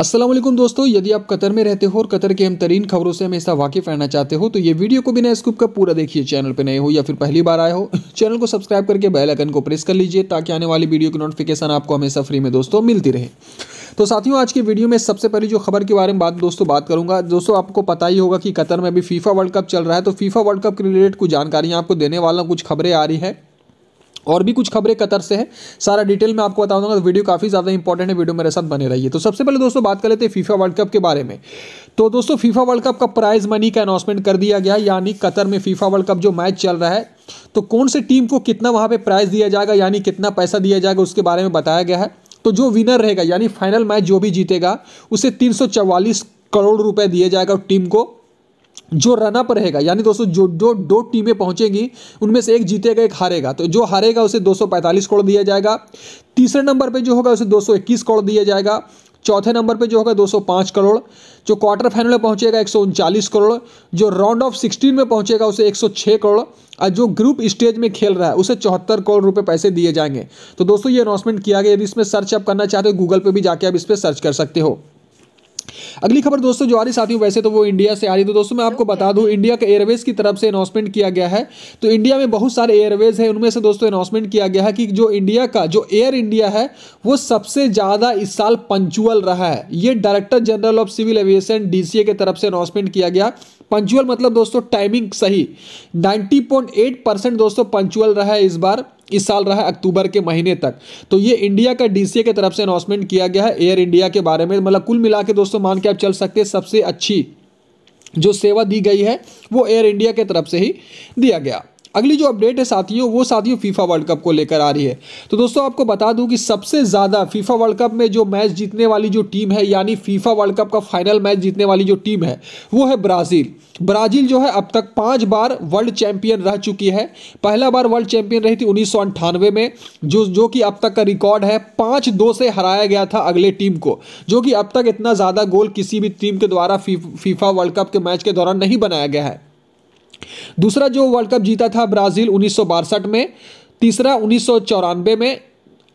असलम दोस्तों यदि आप कतर में रहते हो और कतर के अहम तरीन खबरों से हमेशा वाकिफ रहना चाहते हो तो ये वीडियो को बिना स्कूप का पूरा देखिए चैनल पर नए हो या फिर पहली बार आए हो चैनल को सब्सक्राइब करके बेल आइकन को प्रेस कर लीजिए ताकि आने वाली वीडियो की नोटिफिकेशन आपको हमेशा फ्री में दोस्तों मिलती रहे तो साथियों आज की वीडियो में सबसे पहले जो खबर के बारे में बात दोस्तों बात करूंगा दोस्तों आपको पता ही होगा कि कतर में अभी फीफा वर्ल्ड कप चल रहा है तो फीफा वर्ल्ड कप के रिलेटेड कुछ जानकारियाँ आपको देने वाला कुछ खबरें आ रही है और भी कुछ खबरें कतर से है सारा डिटेल में आपको बता दूंगा तो वीडियो काफ़ी ज़्यादा इंपॉर्टेंट है वीडियो मेरे साथ बने रहिए तो सबसे पहले दोस्तों बात कर लेते हैं फीफा वर्ल्ड कप के बारे में तो दोस्तों फीफा वर्ल्ड कप का प्राइज मनी का अनाउंसमेंट कर दिया गया यानी कतर में फीफा वर्ल्ड कप जो मैच चल रहा है तो कौन से टीम को कितना वहां पे प्राइज़ दिया जाएगा यानी कितना पैसा दिया जाएगा उसके बारे में बताया गया है तो जो विनर रहेगा यानी फाइनल मैच जो भी जीतेगा उसे तीन करोड़ रुपए दिया जाएगा टीम को जो रनअप रहेगा यानी दोस्तों जो जो दो टीमें पहुंचेंगी उनमें से एक जीतेगा एक हारेगा तो जो हारेगा उसे 245 करोड़ दिया जाएगा तीसरे नंबर पे जो होगा उसे 221 करोड़ दिया जाएगा चौथे नंबर पे जो होगा 205 करोड़ जो क्वार्टर फाइनल में पहुंचेगा एक करोड़ जो राउंड ऑफ 16 में पहुंचेगा उसे 106 करोड़ और जो ग्रुप स्टेज में खेल रहा है उसे चौहत्तर करोड़ रुपए पैसे दिए जाएंगे तो दोस्तों ये अनाउंसमेंट किया गया यदि इसमें सर्च आप करना चाहते हो गूगल पे भी जाके आप इस पर सर्च कर सकते हो अगली खबर दोस्तों जो आ रही साथियों वैसे तो वो इंडिया से आ रही तो दोस्तों मैं आपको बता दूं इंडिया के एयरवेज की तरफ से अनाउंसमेंट किया गया है तो इंडिया में बहुत सारे एयरवेज है उनमें से दोस्तों अनाउंसमेंट किया गया है कि जो इंडिया का जो एयर इंडिया है वो सबसे ज़्यादा इस साल पंचुअल रहा है ये director general of civil aviation DCA के तरफ से अनाउंसमेंट किया गया पंचुअल मतलब दोस्तों टाइमिंग सही 90.8 परसेंट दोस्तों पंचुअल रहा है इस बार इस साल रहा है अक्टूबर के महीने तक तो ये इंडिया का डीसीए की तरफ से अनाउंसमेंट किया गया है एयर इंडिया के बारे में मतलब कुल मिला के दोस्तों मान के आप चल सकते हैं सबसे अच्छी जो सेवा दी गई है वो एयर इंडिया के तरफ से ही दिया गया अगली जो अपडेट है साथियों वो साथियों फीफा वर्ल्ड कप को लेकर आ रही है तो दोस्तों आपको बता दूं कि सबसे ज़्यादा फीफा वर्ल्ड कप में जो मैच जीतने वाली जो टीम है यानी फीफा वर्ल्ड कप का फाइनल मैच जीतने वाली जो टीम है वो है ब्राज़ील ब्राज़ील जो है अब तक पाँच बार वर्ल्ड चैंपियन रह चुकी है पहला बार वर्ल्ड चैंपियन रही थी उन्नीस में जो जो कि अब तक का रिकॉर्ड है पाँच दो से हराया गया था अगले टीम को जो कि अब तक इतना ज़्यादा गोल किसी भी टीम के द्वारा फीफा वर्ल्ड कप के मैच के दौरान नहीं बनाया गया है दूसरा जो वर्ल्ड कप जीता था ब्राज़ील उन्नीस में तीसरा उन्नीस में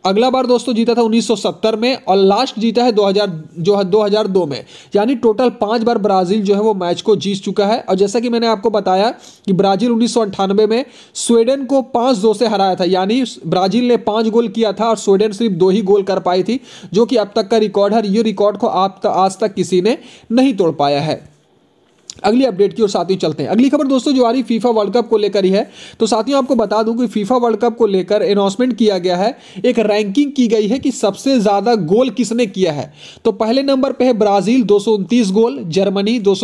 अगला बार दोस्तों जीता था 1970 में और लास्ट जीता है 2000 जो है 2002 में यानी टोटल पांच बार ब्राज़ील जो है वो मैच को जीत चुका है और जैसा कि मैंने आपको बताया कि ब्राज़ील उन्नीस में स्वीडन को पाँच दो से हराया था यानी ब्राज़ील ने पाँच गोल किया था और स्वीडन सिर्फ दो ही गोल कर पाई थी जो कि अब तक का रिकॉर्ड है ये रिकॉर्ड को आप आज तक किसी ने नहीं तोड़ पाया है अगली अपडेट की ओर साथियों चलते हैं अगली खबर दोस्तों जो आ रही फीफा वर्ल्ड कप को लेकर ही है तो साथियों आपको बता दूं कि फीफा वर्ल्ड कप को लेकर अनाउंसमेंट किया गया है एक रैंकिंग की गई है कि सबसे ज्यादा गोल किसने किया है तो पहले नंबर पर है ब्राजील दो गोल जर्मनी दो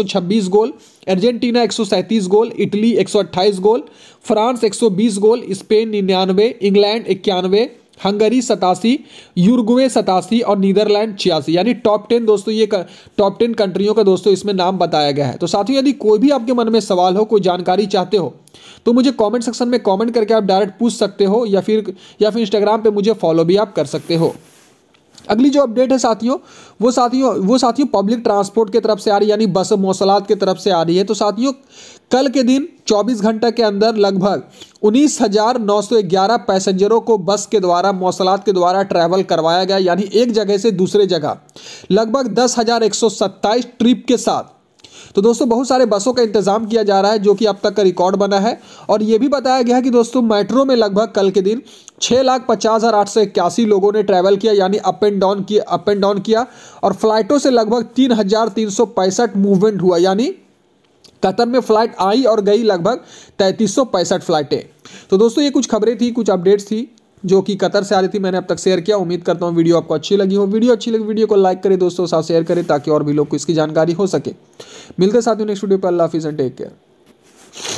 गोल अर्जेंटीना एक गोल इटली एक गोल फ्रांस एक गोल स्पेन निन्यानवे इंग्लैंड इक्यानवे हंगरी सतासी यूरगुए सतासी और नीदरलैंड छियासी यानी टॉप टेन दोस्तों ये टॉप टेन कंट्रियों का दोस्तों इसमें नाम बताया गया है तो साथियों यदि कोई भी आपके मन में सवाल हो कोई जानकारी चाहते हो तो मुझे कमेंट सेक्शन में कमेंट करके आप डायरेक्ट पूछ सकते हो या फिर या फिर इंस्टाग्राम पे मुझे फॉलो भी आप कर सकते हो अगली जो अपडेट है साथियों वो साथियों वो साथियों पब्लिक ट्रांसपोर्ट की तरफ से आ रही है यानी बस मौसलात की तरफ से आ रही है तो साथियों कल के दिन 24 घंटा के अंदर लगभग उन्नीस हज़ार नौ सौ ग्यारह पैसेंजरों को बस के द्वारा मौसलात के द्वारा ट्रैवल करवाया गया यानी एक जगह से दूसरे जगह लगभग दस हज़ार एक सौ सत्ताईस ट्रिप के साथ तो दोस्तों बहुत सारे बसों का इंतजाम किया जा रहा है जो कि अब तक का रिकॉर्ड बना है और ये भी बताया गया है कि दोस्तों मेट्रो में लगभग कल के दिन छः लाख पचास हज़ार आठ सौ इक्यासी लोगों ने ट्रैवल किया यानी अप एंड डाउन किया अप एंड डाउन किया और फ्लाइटों से लगभग तीन हज़ार तीन सौ पैंसठ मूवमेंट हुआ यानी कतर में फ़्लाइट आई और गई लगभग तैंतीस सौ पैंसठ फ्लाइटें तो दोस्तों ये कुछ खबरें थी कुछ अपडेट्स थी जो कि कतर से आ रही थी मैंने अब तक शेयर किया उम्मीद करता हूँ वीडियो आपको अच्छी लगी हो वीडियो अच्छी लगी वीडियो को लाइक करें दोस्तों साथ शेयर करें ताकि और भी लोग को इसकी जानकारी हो सके मिलते साथियों नेक्स्ट वीडियो पर अल्लाह हाफिज़ एंड टेक केयर